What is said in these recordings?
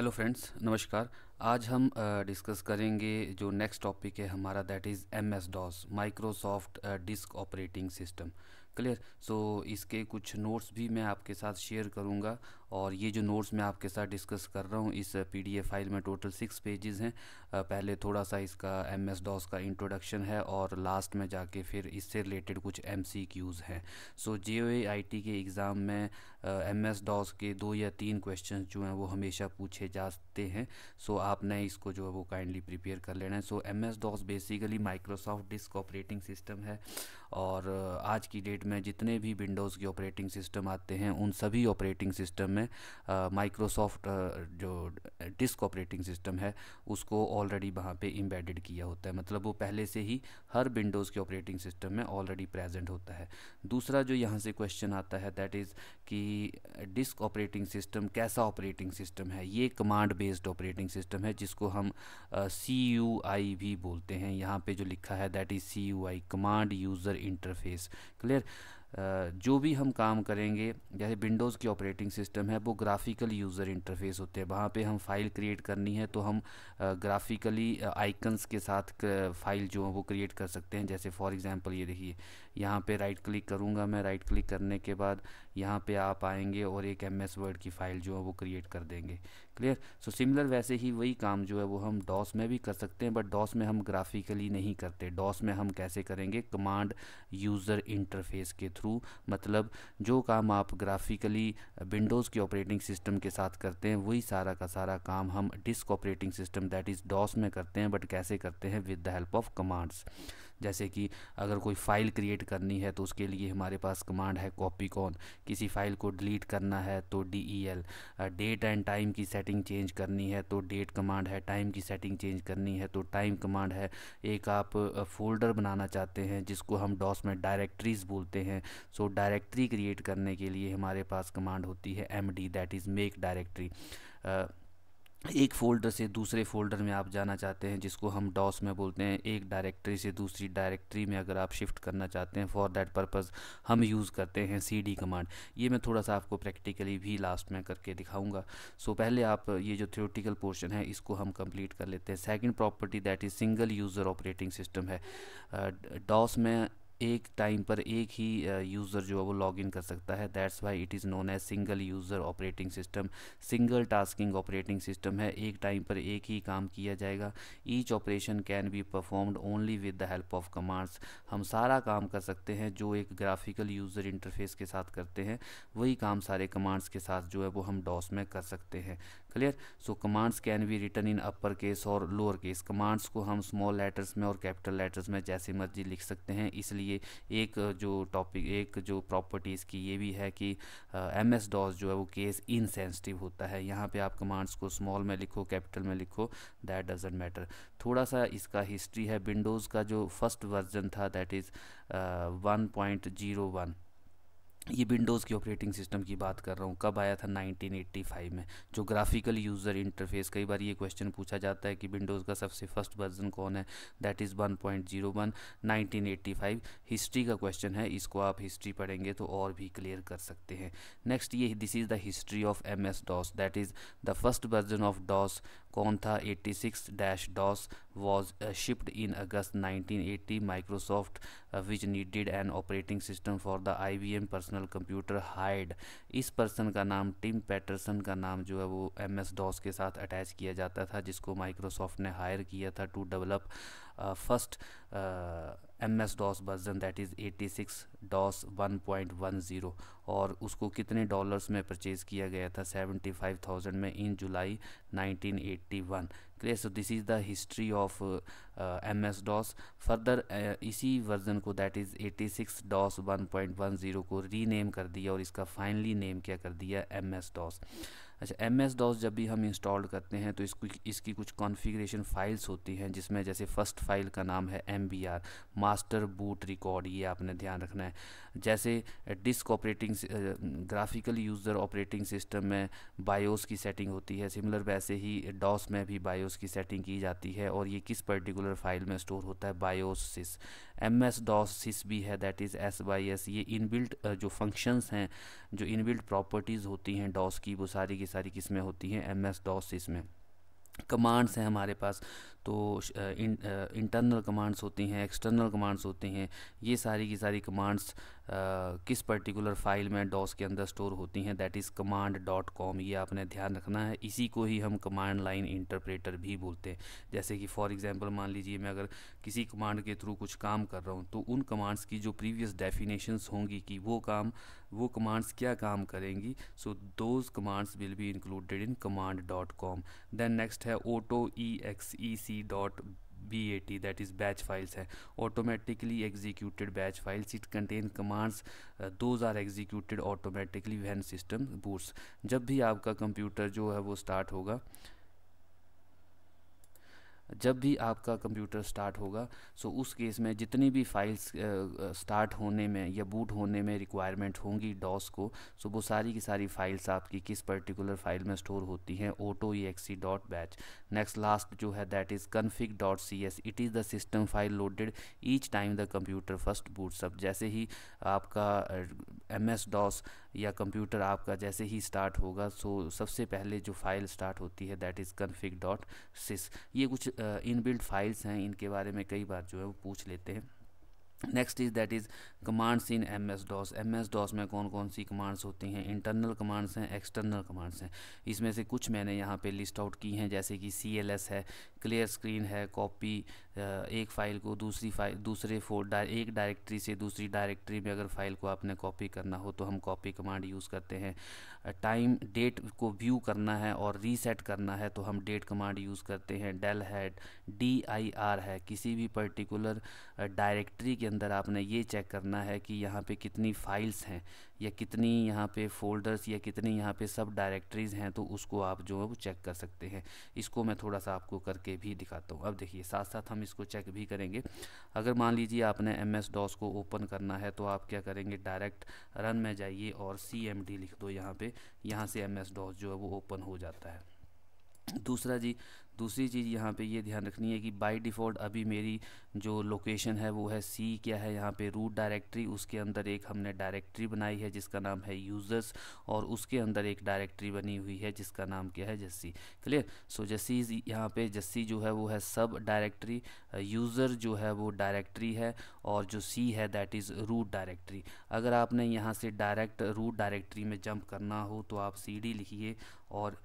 hello friends नमस्कार आज हम डिस्कस करेंगे जो नेक्स्ट टॉपिक है हमारा that is M S DOS Microsoft disk operating system clear so इसके कुछ नोट्स भी मैं आपके साथ शेयर करूँगा और ये जो नोट्स मैं आपके साथ डिस्कस कर रहा हूँ इस पी फाइल में टोटल सिक्स पेजेस हैं पहले थोड़ा सा इसका एम एस डॉस का इंट्रोडक्शन है और लास्ट में जाके फिर इससे रिलेटेड कुछ एम सी क्यूज़ हैं सो जे आई टी के एग्ज़ाम में एम एस डॉस के दो या तीन क्वेश्चन जो हैं वो हमेशा पूछे जाते हैं सो आपने इसको जो है वो काइंडली प्रिपेयर कर लेना है so M S DOS basically Microsoft disk operating system है और आज की डेट में जितने भी विंडोज़ के ऑपरेटिंग सिस्टम आते हैं उन सभी ऑपरेटिंग सिस्टम में में माइक्रोसॉफ्ट जो डिस्क ऑपरेटिंग सिस्टम है उसको ऑलरेडी वहाँ पे इम्बेडेड किया होता है मतलब वो पहले से ही हर विंडोज़ के ऑपरेटिंग सिस्टम में ऑलरेडी प्रेजेंट होता है दूसरा जो यहाँ से क्वेश्चन आता है दैट इज़ कि डिस्क ऑपरेटिंग सिस्टम कैसा ऑपरेटिंग सिस्टम है ये कमांड बेस्ड ऑपरेटिंग सिस्टम है जिसको हम सी यू आई भी बोलते हैं यहाँ पे जो लिखा है that is C U I command user interface clear जो भी हम काम करेंगे जैसे विंडोज़ की ऑपरेटिंग सिस्टम है वो ग्राफिकल यूज़र इंटरफेस होते हैं वहाँ पे हम फाइल क्रिएट करनी है तो हम ग्राफिकली आइकन्स के साथ फाइल जो है वो क्रिएट कर सकते हैं जैसे फॉर एग्जांपल ये देखिए यहाँ पे राइट क्लिक करूँगा मैं राइट क्लिक करने के बाद यहाँ पे आप आएंगे और एक एम वर्ड की फ़ाइल जो है वो क्रिएट कर देंगे क्लियर सो सिमिलर वैसे ही वही काम जो है वो हम डॉस में भी कर सकते हैं बट डॉस में हम ग्राफिकली नहीं करते डॉस में हम कैसे करेंगे कमांड यूज़र इंटरफेस के थ्रू मतलब जो काम आप ग्राफिकली विंडोज़ के ऑपरेटिंग सिस्टम के साथ करते हैं वही सारा का सारा काम हम disk operating system that is DOS में करते हैं बट कैसे करते हैं with the help of commands जैसे कि अगर कोई फ़ाइल क्रिएट करनी है तो उसके लिए हमारे पास कमांड है कॉपी कॉन किसी फाइल को डिलीट करना है तो D E L date and time की सेटिंग चेंज करनी है तो डेट कमांड है टाइम की सेटिंग चेंज करनी है तो टाइम कमांड है एक आप फोल्डर बनाना चाहते हैं जिसको हम डॉस में डायरेक्ट्रीज बोलते हैं सो डायरेक्ट्री क्रिएट करने के लिए हमारे पास कमांड होती है M D that is make directory एक फ़ोल्डर से दूसरे फ़ोल्डर में आप जाना चाहते हैं जिसको हम डॉस में बोलते हैं एक डायरेक्टरी से दूसरी डायरेक्टरी में अगर आप शिफ्ट करना चाहते हैं फॉर दैट पर्पज़ हम यूज़ करते हैं सी डी कमांड ये मैं थोड़ा सा आपको प्रैक्टिकली भी लास्ट में करके दिखाऊंगा सो so, पहले आप ये जो थियोटिकल पोर्शन है इसको हम कम्प्लीट कर लेते हैं second property that is single user operating system है डॉस में एक टाइम पर एक ही यूज़र जो है वो लॉग इन कर सकता है that's why it is known as single user operating system single tasking operating system है एक टाइम पर एक ही काम किया जाएगा each operation can be performed only with the help of commands हम सारा काम कर सकते हैं जो एक ग्राफिकल यूज़र इंटरफेस के साथ करते हैं वही काम सारे कमांड्स के साथ जो है वो हम डॉस में कर सकते हैं clear so commands can be written in upper case और लोअर केस कमांड्स को हम स्मॉल लेटर्स में और कैपिटल लेटर्स में जैसे मर्जी लिख सकते हैं इसलिए एक जो टॉपिक एक जो प्रॉपर्टीज़ की ये भी है कि एम एस डॉस जो है वो केस इनसेंसिटिव होता है यहाँ पे आप कमांड्स को स्मॉल में लिखो कैपिटल में लिखो दैट डजेंट मैटर थोड़ा सा इसका हिस्ट्री है विंडोज़ का जो फर्स्ट वर्जन था that is one point zero one ये विंडोज़ की ऑपरेटिंग सिस्टम की बात कर रहा हूँ कब आया था 1985 में जो ग्राफिकल यूज़र इंटरफेस कई बार ये क्वेश्चन पूछा जाता है कि विंडोज़ का सबसे फर्स्ट वर्जन कौन है दैट इज़ 1.01 1985 हिस्ट्री का क्वेश्चन है इसको आप हिस्ट्री पढ़ेंगे तो और भी क्लियर कर सकते हैं नेक्स्ट ये this is the history of M S DOS that is the first version of DOS कौन था 86 dash DOS was shipped in August 1980 Microsoft which needed an operating system for the I B M person personal computer hired इस person का नाम Tim Patterson का नाम जो है वो एम एस डॉस के साथ अटैच किया जाता था जिसको माइक्रोसॉफ्ट ने हायर किया था to develop first M S DOS version that is eighty six DOS one one point zero और उसको कितने डॉलर्स में परचेज़ किया गया था सेवेंटी फाइव थाउजेंड में in July nineteen eighty one clear so this is the history of M S DOS further uh, इसी version को that is eighty six DOS one one point zero को rename कर दिया और इसका finally name क्या कर दिया एम एस डॉस अच्छा एम एस डॉस जब भी हम इंस्टॉल करते हैं तो इसको इसकी कुछ कॉन्फ़िगरेशन फाइल्स होती हैं जिसमें जैसे फ़र्स्ट फाइल का नाम है M B R master boot record ये आपने ध्यान रखना है जैसे disk operating graphical user operating system में बायोस की सेटिंग होती है सिमिलर वैसे ही डॉस में भी बायोस की सेटिंग की जाती है और ये किस पर्टिकुलर फाइल में स्टोर होता है BIOS sys M S DOS sys भी है that is S by S ये इनबिल्ट जो फंक्शंस हैं जो इनबिल्ट प्रॉपर्टीज़ होती हैं डॉस की वो सारी की सारी किस्में होती हैं एम एस डॉस इसमें कमांड्स हैं हमारे पास तो इंटरनल कमांड्स होती हैं एक्सटर्नल कमांड्स होती हैं ये सारी की सारी कमांड्स किस पर्टिकुलर फाइल में डॉस के अंदर स्टोर होती हैं that is command dot com ये आपने ध्यान रखना है इसी को ही हम कमांड लाइन इंटरप्रेटर भी बोलते हैं जैसे कि फॉर एग्जांपल मान लीजिए मैं अगर किसी कमांड के थ्रू कुछ काम कर रहा हूँ तो उन कमांड्स की जो प्रीवियस डेफिनेशंस होंगी कि वो काम वो कमांड्स क्या काम करेंगी so those commands will be included in command dot com then next है auto E X E C dot B A T that is batch files है automatically executed batch files it contain commands those are executed automatically when system boots जब भी आपका computer जो है वो start होगा जब भी आपका कंप्यूटर स्टार्ट होगा सो उस केस में जितनी भी फाइल्स स्टार्ट होने में या बूट होने में रिक्वायरमेंट होंगी डॉस को सो वो सारी की सारी फाइल्स आपकी किस पर्टिकुलर फाइल में स्टोर होती हैं auto E exec dot batch next last जो है that is config dot C S it is the system file loaded each time the computer first boot सब जैसे ही आपका एम एस डॉस या कंप्यूटर आपका जैसे ही स्टार्ट होगा सो so, सबसे पहले जो फाइल स्टार्ट होती है that is config dot sys ये कुछ इनबिल्ड फाइल्स हैं इनके बारे में कई बार जो है वो पूछ लेते हैं next is that is commands in M S DOS M S DOS में कौन कौन सी कमांड्स होती हैं इंटरनल कमांड्स हैं एक्सटर्नल कमांड्स हैं इसमें से कुछ मैंने यहाँ पे लिस्ट आउट की हैं जैसे कि सी एल एस है क्लियर स्क्रीन है कॉपी एक फ़ाइल को दूसरी फाइल दूसरे डा, एक डायरेक्टरी से दूसरी डायरेक्टरी में अगर फ़ाइल को आपने कॉपी करना हो तो हम कॉपी कमांड यूज़ करते हैं टाइम डेट को व्यू करना है और रीसेट करना है तो हम डेट कमांड यूज़ करते हैं डेल हैड डी आई आर है किसी भी पर्टिकुलर डायरेक्टरी के अंदर आपने ये चेक करना है कि यहाँ पे कितनी फाइल्स हैं या कितनी यहाँ पे फोल्डर्स या कितनी यहाँ पे सब डायरेक्टरीज़ हैं तो उसको आप जो है वो चेक कर सकते हैं इसको मैं थोड़ा सा आपको करके भी दिखाता हूँ अब देखिए साथ साथ हम इसको चेक भी करेंगे अगर मान लीजिए आपने एम एस डॉस को ओपन करना है तो आप क्या करेंगे डायरेक्ट रन में जाइए और सी एम डी लिख दो यहाँ पर यहाँ से एम एस डॉस जो है वो ओपन हो जाता है दूसरा जी दूसरी चीज़ यहाँ पे ये ध्यान रखनी है कि बाय डिफ़ॉल्ट अभी मेरी जो लोकेशन है वो है सी क्या है यहाँ पे रूट डायरेक्टरी उसके अंदर एक हमने डायरेक्टरी बनाई है जिसका नाम है यूज़र्स और उसके अंदर एक डायरेक्टरी बनी हुई है जिसका नाम क्या है जस्सी क्लियर सो जस्सी यहाँ पे जस्सी जो है वो है सब डायरेक्टरी यूज़र जो है वो डायरेक्टरी है और जो सी है दैट इज़ रूट डायरेक्टरी अगर आपने यहाँ से डायरेक्ट रूट डायरेक्टरी में जंप करना हो तो आप सी लिखिए और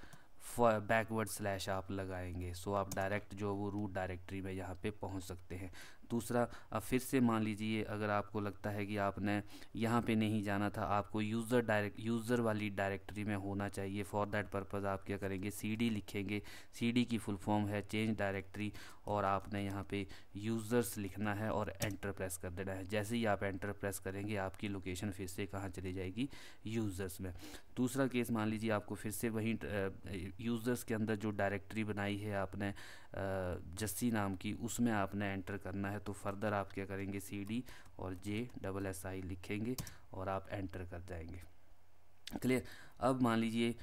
बैकवर्ड स्लैश आप लगाएंगे सो आप डायरेक्ट जो वो रूट डायरेक्टरी में यहाँ पे पहुँच सकते हैं दूसरा अब फिर से मान लीजिए अगर आपको लगता है कि आपने यहाँ पे नहीं जाना था आपको यूज़र डायरेक्ट यूज़र वाली डायरेक्टरी में होना चाहिए फॉर दैट पर्पज़ आप क्या करेंगे सीडी लिखेंगे सीडी की फुल फॉर्म है चेंज डायरेक्टरी और आपने यहाँ पे यूज़र्स लिखना है और एंटर प्रेस कर देना है जैसे ही आप एंटर प्रेस करेंगे आपकी लोकेशन फिर से कहाँ चली जाएगी यूज़र्स में दूसरा केस मान लीजिए आपको फिर से वहीं यूज़र्स के अंदर जो डायरेक्टरी बनाई है आपने जस्सी नाम की उसमें आपने एंटर करना है तो फर्दर आप क्या करेंगे सी डी और जे डबल एस आई लिखेंगे और आप एंटर कर जाएंगे क्लियर अब मान लीजिए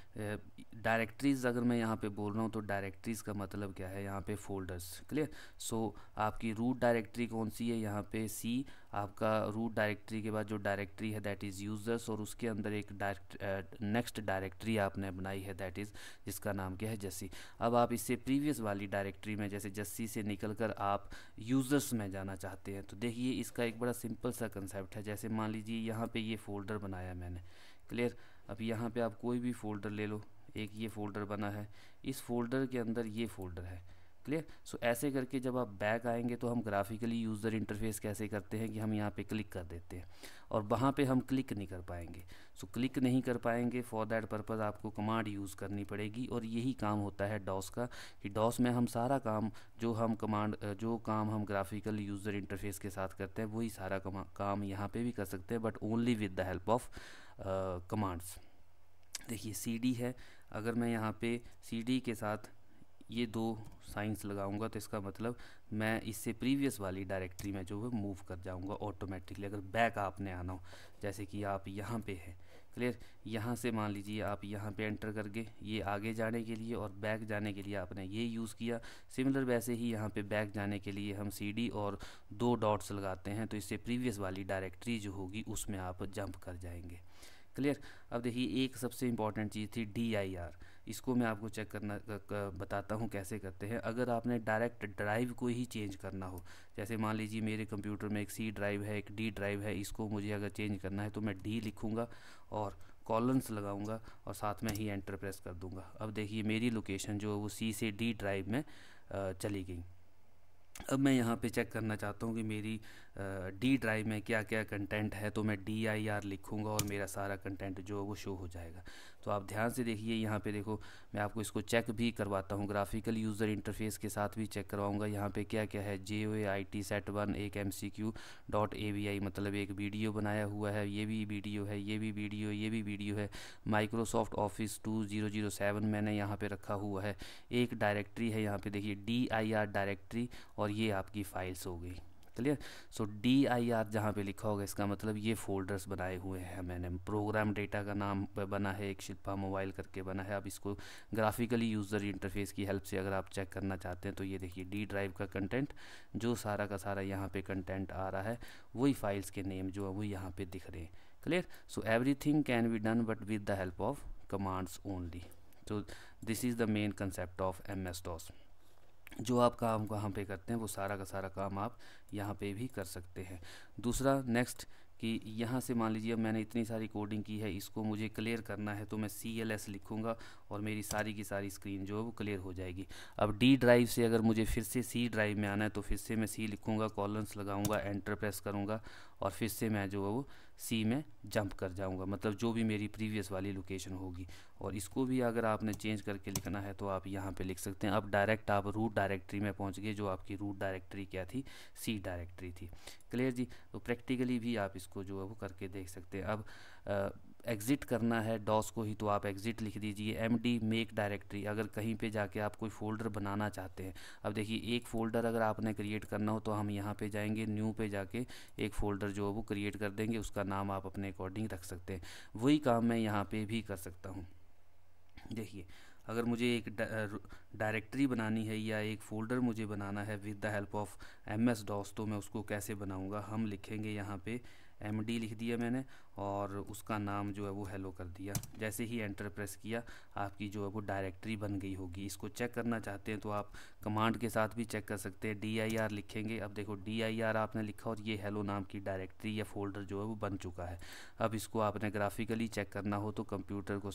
डायरेक्टरीज़ अगर मैं यहाँ पे बोल रहा हूँ तो डायरेक्टरीज़ का मतलब क्या है यहाँ पे फोल्डर्स क्लियर सो आपकी रूट डायरेक्टरी कौन सी है यहाँ पे सी आपका रूट डायरेक्टरी के बाद जो डायरेक्टरी है दैट इज़ यूजर्स और उसके अंदर एक डायरेक्ट नेक्स्ट डायरेक्टरी आपने बनाई है दैट इज़ जिसका नाम क्या है जस्सी अब आप इससे प्रीवियस वाली डायरेक्टरी में जैसे जस्सी से निकल कर आप यूज़र्स में जाना चाहते हैं तो देखिए इसका एक बड़ा सिंपल सा कंसेप्ट है जैसे मान लीजिए यहाँ पर ये फोल्डर बनाया मैंने क्लियर अब यहाँ पे आप कोई भी फ़ोल्डर ले लो एक ये फ़ोल्डर बना है इस फोल्डर के अंदर ये फ़ोल्डर है क्लियर सो ऐसे करके जब आप बैक आएंगे तो हम ग्राफिकली यूज़र इंटरफेस कैसे करते हैं कि हम यहाँ पे क्लिक कर देते हैं और वहाँ पे हम क्लिक नहीं कर पाएंगे सो so, क्लिक नहीं कर पाएंगे फॉर दैट पर्पज़ आपको कमांड यूज़ करनी पड़ेगी और यही काम होता है डॉस का कि डॉस में हम सारा काम जो हम कमांड जो काम हम ग्राफिकल यूज़र इंटरफेस के साथ करते हैं वही सारा काम यहाँ पर भी कर सकते हैं but only with the help of commands देखिए सी डी है अगर मैं यहाँ पे सी डी के साथ ये दो साइंस लगाऊंगा तो इसका मतलब मैं इससे प्रीवियस वाली डायरेक्टरी में जो है मूव कर जाऊंगा ऑटोमेटिकली अगर बैक आपने आना हो जैसे कि आप यहाँ पे हैं क्लियर यहाँ से मान लीजिए आप यहाँ पे एंटर कर गए ये आगे जाने के लिए और बैक जाने के लिए आपने ये यूज़ किया सिमिलर वैसे ही यहाँ पे बैक जाने के लिए हम सी और दो डॉट्स लगाते हैं तो इससे प्रीवियस वाली डायरेक्ट्री जो होगी उसमें आप जंप कर जाएंगे क्लियर अब देखिए एक सबसे इंपॉर्टेंट चीज़ थी डी आई आर इसको मैं आपको चेक करना बताता हूँ कैसे करते हैं अगर आपने डायरेक्ट ड्राइव को ही चेंज करना हो जैसे मान लीजिए मेरे कंप्यूटर में एक सी ड्राइव है एक डी ड्राइव है इसको मुझे अगर चेंज करना है तो मैं डी लिखूँगा और कॉलन्स लगाऊंगा और साथ में ही एंटर प्रेस कर दूंगा अब देखिए मेरी लोकेशन जो है वो सी से डी ड्राइव में चली गई अब मैं यहाँ पे चेक करना चाहता हूँ कि मेरी डी ड्राइव में क्या क्या कंटेंट है तो मैं डी आई आर लिखूँगा और मेरा सारा कंटेंट जो है वो शो हो जाएगा तो आप ध्यान से देखिए यहाँ पे देखो मैं आपको इसको चेक भी करवाता हूँ ग्राफिकल यूज़र इंटरफेस के साथ भी चेक करवाऊँगा यहाँ पे क्या क्या है J O I T set one एक M C Q dot A V I मतलब एक वीडियो बनाया हुआ है ये भी वीडियो है ये भी वीडियो ये भी वीडियो है Microsoft Office two zero zero seven मैंने यहाँ पर रखा हुआ है एक डायरेक्ट्री है यहाँ पर देखिए डी आई आर डायरेक्ट्री और ये आपकी फाइल्स हो गई clear so D I R जहाँ पर लिखा होगा इसका मतलब ये फोल्डर्स बनाए हुए हैं मैंने प्रोग्राम डेटा का नाम बना है एक शिल्पा मोबाइल करके बना है अब इसको ग्राफिकली यूज़र इंटरफेस की हेल्प से अगर आप चेक करना चाहते हैं तो ये देखिए डी ड्राइव का कंटेंट जो सारा का सारा यहाँ पे कंटेंट आ रहा है वही फाइल्स के नेम जो है वो यहाँ पर दिख रहे हैं clear so thing can be done but with the help of commands only this is the main concept of M S DOS जो आप काम वहाँ पे करते हैं वो सारा का सारा काम आप यहाँ पे भी कर सकते हैं दूसरा नेक्स्ट कि यहाँ से मान लीजिए अब मैंने इतनी सारी कोडिंग की है इसको मुझे क्लियर करना है तो मैं सी एल एस लिखूँगा और मेरी सारी की सारी स्क्रीन जो है वो क्लियर हो जाएगी अब डी ड्राइव से अगर मुझे फिर से सी ड्राइव में आना है तो फिर से मैं सी लिखूँगा कॉलम्स लगाऊँगा एंटर प्रेस करूँगा और फिर से मैं जो है वो सी में जंप कर जाऊंगा मतलब जो भी मेरी प्रीवियस वाली लोकेशन होगी और इसको भी अगर आपने चेंज करके लिखना है तो आप यहाँ पे लिख सकते हैं अब डायरेक्ट आप रूट डायरेक्टरी में पहुँच गए जो आपकी रूट डायरेक्टरी क्या थी सी डायरेक्टरी थी क्लियर जी तो प्रैक्टिकली भी आप इसको जो है वो करके देख सकते हैं अब आ, एग्ज़िट करना है डॉस को ही तो आप एग्ज़िट लिख दीजिए एम डी मेक डायरेक्ट्री अगर कहीं पे जाके आप कोई फ़ोल्डर बनाना चाहते हैं अब देखिए एक फ़ोल्डर अगर आपने क्रिएट करना हो तो हम यहाँ पे जाएंगे न्यू पे जाके एक फ़ोल्डर जो है वो क्रिएट कर देंगे उसका नाम आप अपने अकॉर्डिंग रख सकते हैं वही काम मैं यहाँ पर भी कर सकता हूँ देखिए अगर मुझे एक डायरेक्टरी बनानी है या एक फ़ोल्डर मुझे बनाना है with the help of M S DOS तो मैं उसको कैसे बनाऊँगा हम लिखेंगे यहाँ पर एम डी लिख दिया मैंने और उसका नाम जो है वो हेलो कर दिया जैसे ही एंटर प्रेस किया आपकी जो है वो डायरेक्टरी बन गई होगी इसको चेक करना चाहते हैं तो आप कमांड के साथ भी चेक कर सकते हैं डी आई आर लिखेंगे अब देखो डी आई आर आपने लिखा और ये हेलो नाम की डायरेक्टरी या फोल्डर जो है वो बन चुका है अब इसको आपने ग्राफिकली चेक करना हो तो कंप्यूटर को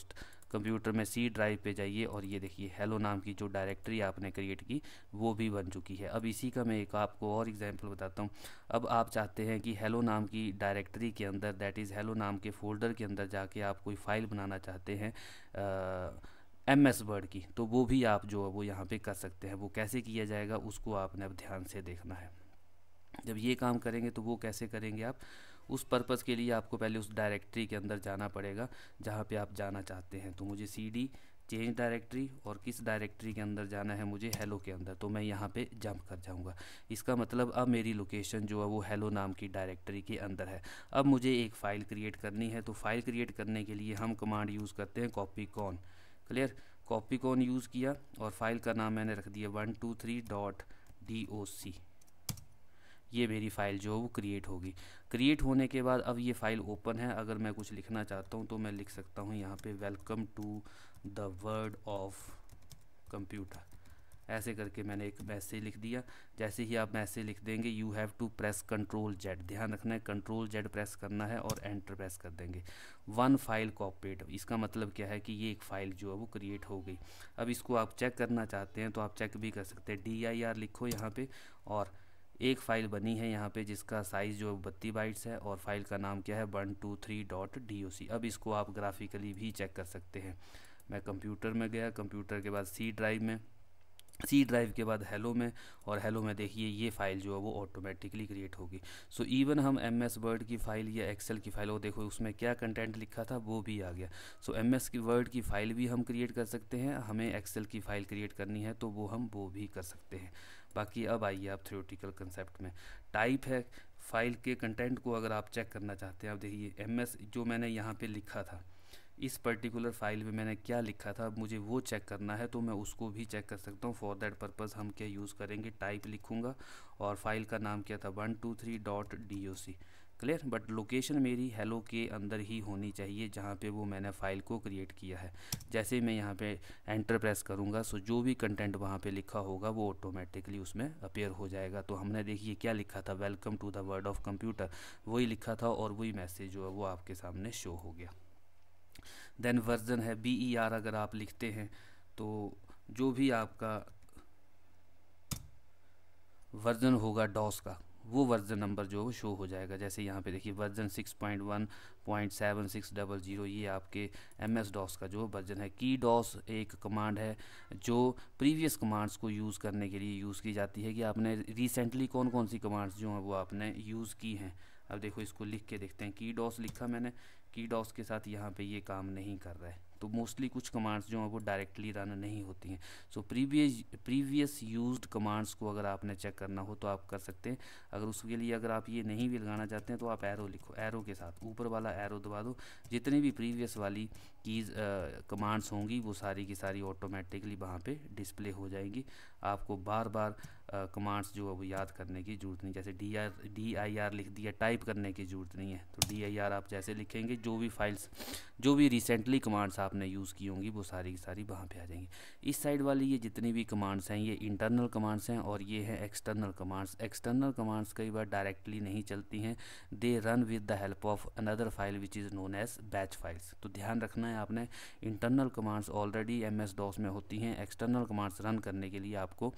कंप्यूटर में सी ड्राइव पर जाइए और ये देखिए हेलो नाम की जो डायरेक्टरी आपने क्रिएट की वो भी बन चुकी है अब इसी का मैं एक आपको और एग्जाम्पल बताता हूँ अब आप चाहते हैं कि हेलो नाम की डायरेक्टरी के अंदर दैट इज़ हेलो नाम के फ़ोल्डर के अंदर जाके आप कोई फ़ाइल बनाना चाहते हैं एम एस वर्ड की तो वो भी आप जो है वो यहाँ पे कर सकते हैं वो कैसे किया जाएगा उसको आपने अब ध्यान से देखना है जब ये काम करेंगे तो वो कैसे करेंगे आप उस पर्पज़ के लिए आपको पहले उस डायरेक्टरी के अंदर जाना पड़ेगा जहाँ पे आप जाना चाहते हैं तो मुझे सी डी चेंज डायरेक्टरी और किस डायरेक्टरी के अंदर जाना है मुझे हेलो के अंदर तो मैं यहाँ पे जंप कर जाऊँगा इसका मतलब अब मेरी लोकेशन जो है वो हेलो नाम की डायरेक्टरी के अंदर है अब मुझे एक फ़ाइल क्रिएट करनी है तो फाइल क्रिएट करने के लिए हम कमांड यूज़ करते हैं copy con clear copy con use किया और फाइल का नाम मैंने रख दिया one two three dot D O C ये मेरी फ़ाइल जो है वो क्रिएट होगी क्रिएट होने के बाद अब ये फ़ाइल ओपन है अगर मैं कुछ लिखना चाहता हूँ तो मैं लिख सकता हूँ यहाँ पे welcome to the word of computer ऐसे करके मैंने एक मैसेज लिख दिया जैसे ही आप मैसेज लिख देंगे you have to press control Z ध्यान रखना है कंट्रोल जेड प्रेस करना है और एंटर प्रेस कर देंगे वन फाइल कॉपरेट इसका मतलब क्या है कि ये एक फ़ाइल जो है वो क्रिएट हो गई अब इसको आप चेक करना चाहते हैं तो आप चेक भी कर सकते हैं डी आई आर लिखो यहाँ पर और एक फ़ाइल बनी है यहाँ पे जिसका साइज़ जो बत्ती बाइट्स है और फाइल का नाम क्या है one two three dot D O C अब इसको आप ग्राफिकली भी चेक कर सकते हैं मैं कंप्यूटर में गया कंप्यूटर के बाद सी ड्राइव में सी ड्राइव के बाद हेलो में और हेलो में देखिए ये फ़ाइल जो है वो ऑटोमेटिकली क्रिएट होगी सो so, इवन हम एम एस वर्ड की फ़ाइल या एक्सेल की फ़ाइल वो देखो उसमें क्या कंटेंट लिखा था वो भी आ गया सो एम एस की वर्ड की फ़ाइल भी हम क्रिएट कर सकते हैं हमें एक्सेल की फ़ाइल क्रिएट करनी है तो वो हम वो भी कर सकते हैं बाकी अब आइए आप थ्रोटिकल कंसेप्ट में टाइप है फाइल के कंटेंट को अगर आप चेक करना चाहते हैं आप देखिए एम जो मैंने यहाँ पर लिखा था इस पर्टिकुलर फाइल में मैंने क्या लिखा था अब मुझे वो चेक करना है तो मैं उसको भी चेक कर सकता हूँ फॉर दैट पर्पज़ हम क्या यूज़ करेंगे टाइप लिखूँगा और फाइल का नाम क्या था one two three dot D O C clear but location मेरी हेलो के अंदर ही होनी चाहिए जहाँ पे वो मैंने फ़ाइल को क्रिएट किया है जैसे मैं यहाँ पे एंटर प्रेस करूँगा सो जो भी कंटेंट वहाँ पे लिखा होगा वो ऑटोमेटिकली उसमें अपेयर हो जाएगा तो हमने देखिए क्या लिखा था welcome to the word of computer वही लिखा था और वही मैसेज जो है वो आपके सामने शो हो गया देन वर्जन है बी ई आर अगर आप लिखते हैं तो जो भी आपका वर्जन होगा डॉस का वो वर्जन नंबर जो है शो हो जाएगा जैसे यहाँ पे देखिए वर्जन 6.1.7600 ये आपके एम एस डॉस का जो वर्जन है की डॉस एक कमांड है जो प्रीवियस कमांड्स को यूज़ करने के लिए यूज़ की जाती है कि आपने रिसेंटली कौन कौन सी कमांड्स जो हैं वो आपने यूज़ की हैं अब देखो इसको लिख के देखते हैं की डॉस लिखा मैंने की डॉस के साथ यहाँ पर ये काम नहीं कर रहा है तो मोस्टली कुछ कमांड्स जो हैं वो डायरेक्टली रन नहीं होती हैं so previous previous used commands को अगर आपने चेक करना हो तो आप कर सकते हैं अगर उसके लिए अगर आप ये नहीं भी लगाना चाहते हैं तो आप एरो लिखो एरो के साथ ऊपर वाला एरो दबा दो जितनी भी प्रीवियस वाली कीज़ कमांड्स होंगी वो सारी की सारी ऑटोमेटिकली वहाँ पे डिस्प्ले हो जाएंगी आपको बार बार कमांड्स जो है वो याद करने की ज़रूरत नहीं जैसे D R D I R लिख दिया टाइप करने की ज़रूरत नहीं है तो डी आई आर आप जैसे लिखेंगे जो भी फाइल्स जो भी रिसेंटली कमांड्स आपने यूज़ की होंगी वो सारी की सारी वहाँ पर आ जाएंगी इस साइड वाली ये जितनी भी कमांड्स हैं ये इंटरनल कमांड्स हैं और ये हैं एक्सटर्नल कमांड्स एक्सटर्नल कमांड्स कई बार डायरेक्टली नहीं चलती हैं they run with the help of another file which is known as batch files तो ध्यान रखना करना है आपने internal commands already M S DOS में होती हैं एक्सटर्नल कमांड्स रन करने के लिए आपको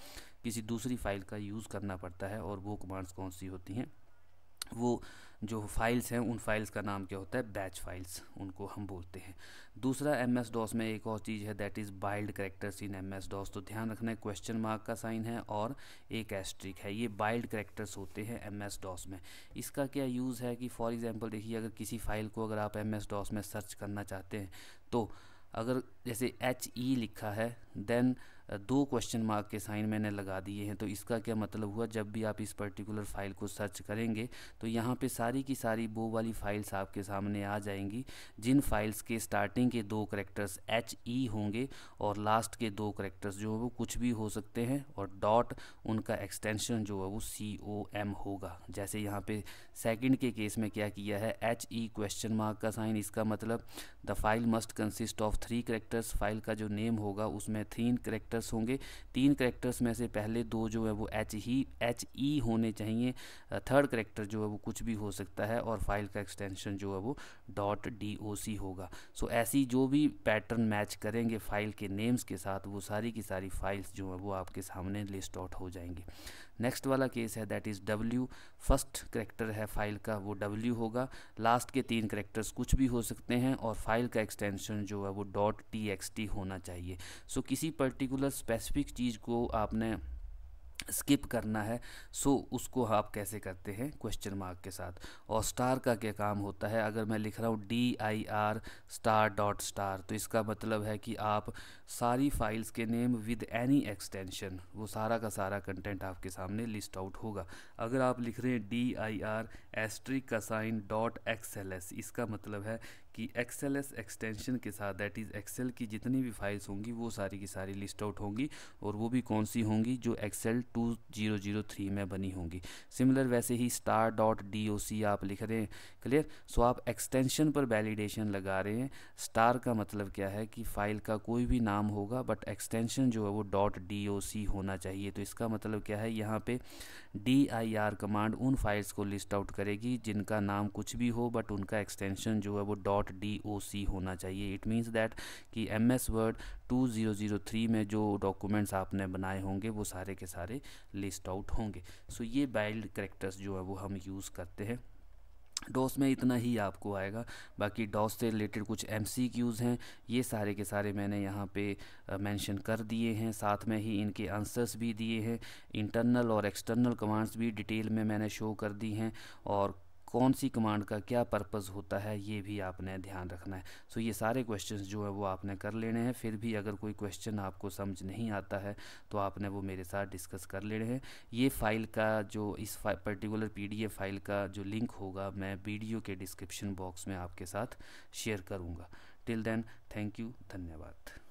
किसी दूसरी फाइल का यूज़ करना पड़ता है और वो कमांड्स कौन सी होती हैं वो जो फाइल्स हैं उन फाइल्स का नाम क्या होता है बैच फाइल्स उनको हम बोलते हैं दूसरा एम एस डॉस में एक और चीज़ है that is wild characters in M S DOS तो ध्यान रखना है क्वेश्चन मार्क का साइन है और एक एस्ट्रिक है ये बाइल्ड करेक्टर्स होते हैं एम एस डॉस में इसका क्या यूज़ है कि फॉर एग्ज़ाम्पल देखिए अगर किसी फाइल को अगर आप एम एस डॉस में सर्च करना चाहते हैं तो अगर जैसे एच ई e लिखा है देन दो क्वेश्चन मार्क के साइन मैंने लगा दिए हैं तो इसका क्या मतलब हुआ जब भी आप इस पर्टिकुलर फाइल को सर्च करेंगे तो यहाँ पे सारी की सारी वो वाली फाइल्स आपके सामने आ जाएंगी जिन फाइल्स के स्टार्टिंग के दो करेक्टर्स एच ई होंगे और लास्ट के दो करेक्टर्स जो है वो कुछ भी हो सकते हैं और डॉट उनका एक्सटेंशन जो है वो सी ओ एम होगा जैसे यहाँ पे सेकंड के केस में क्या किया है एच ई क्वेश्चन मार्क का साइन इसका मतलब the file must consist of three characters file का जो नेम होगा उसमें थ्री करेक्टर करेक्टर्स होंगे तीन करेक्टर्स में से पहले दो जो है वो एच ही एच ई e होने चाहिए थर्ड करेक्टर जो है वो कुछ भी हो सकता है और फाइल का एक्सटेंशन जो है वो डॉट डी ओ सी होगा सो ऐसी जो भी पैटर्न मैच करेंगे फाइल के नेम्स के साथ वो सारी की सारी फाइल्स जो है वो आपके सामने लिस्ट आउट हो जाएंगी नेक्स्ट वाला केस है that is W first character है फाइल का वो डब्ल्यू होगा लास्ट के तीन करेक्टर्स कुछ भी हो सकते हैं और फाइल का एक्सटेंशन जो है वो डॉट टी होना चाहिए सो so, किसी पर्टिकुलर स्पेसिफिक चीज़ को आपने स्किप करना है सो उसको आप कैसे करते हैं क्वेश्चन मार्क के साथ और स्टार का क्या काम होता है अगर मैं लिख रहा हूँ D I R star dot star तो इसका मतलब है कि आप सारी फाइल्स के नेम विद एनी एक्सटेंशन वो सारा का सारा कंटेंट आपके सामने लिस्ट आउट होगा अगर आप लिख रहे हैं डी आई आर एस्ट्रिक का sign dot X L S इसका मतलब है कि एक्सेल एस एक्सटेंशन के साथ दैट इज़ एक्सेल की जितनी भी फाइल्स होंगी वो सारी की सारी लिस्ट आउट होंगी और वो भी कौन सी होंगी जो Excel two zero zero three में बनी होंगी सिमिलर वैसे ही star dot D O C आप लिख रहे हैं क्लियर सो आप एक्सटेंशन पर वैलिडेशन लगा रहे हैं स्टार का मतलब क्या है कि फाइल का कोई भी नाम होगा बट एक्सटेंशन जो है वो डॉट डी ओ सी होना चाहिए तो इसका मतलब क्या है यहाँ पे dir कमांड उन फाइल्स को लिस्ट आउट करेगी जिनका नाम कुछ भी हो बट उनका एक्सटेंशन जो है वो डॉट डी ओ सी होना चाहिए इट मीन्स दैट कि M S Word two zero zero three में जो डॉक्यूमेंट्स आपने बनाए होंगे वो सारे के सारे लिस्ट आउट होंगे सो so, ये बाइल्ड करेक्टर्स जो है वो हम यूज़ करते हैं डॉस में इतना ही आपको आएगा बाकी डॉस से रिलेटेड कुछ एम हैं ये सारे के सारे मैंने यहाँ पे मेंशन कर दिए हैं साथ में ही इनके आंसर्स भी दिए हैं इंटरनल और एक्सटर्नल कमांड्स भी डिटेल में मैंने शो कर दी हैं और कौन सी कमांड का क्या पर्पज़ होता है ये भी आपने ध्यान रखना है सो ये सारे क्वेश्चन जो है वो आपने कर लेने हैं फिर भी अगर कोई क्वेश्चन आपको समझ नहीं आता है तो आपने वो मेरे साथ डिस्कस कर लेने हैं ये फाइल का जो इस पर्टिकुलर पी फाइल का जो लिंक होगा मैं वीडियो के डिस्क्रिप्शन बॉक्स में आपके साथ शेयर करूँगा टिल देन थैंक यू धन्यवाद